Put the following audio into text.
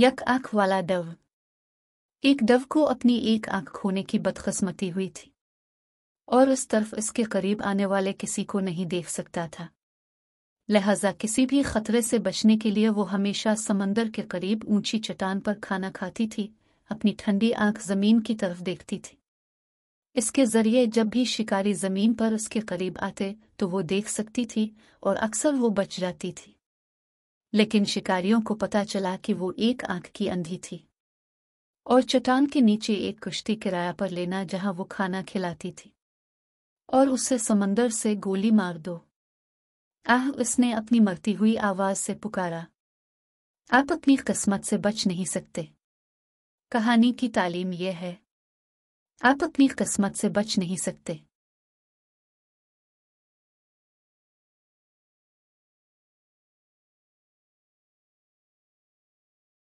यक आंख वाला डव एक डव को अपनी एक आंख खोने की बदकस्मती हुई थी और उस तरफ इसके करीब आने वाले किसी को नहीं देख सकता था लिहाजा किसी भी खतरे से बचने के लिए वो हमेशा समंदर के करीब ऊंची चट्टान पर खाना खाती थी अपनी ठंडी आंख जमीन की तरफ देखती थी इसके जरिए जब भी शिकारी जमीन पर उसके करीब आते तो वो देख सकती थी और अक्सर वो बच जाती थी लेकिन शिकारियों को पता चला कि वो एक आंख की अंधी थी और चट्टान के नीचे एक कुश्ती किराया पर लेना जहां वो खाना खिलाती थी और उससे समंदर से गोली मार दो आह उसने अपनी मरती हुई आवाज से पुकारा आप अपनी किस्मत से बच नहीं सकते कहानी की तालीम यह है आप अपनी किस्मत से बच नहीं सकते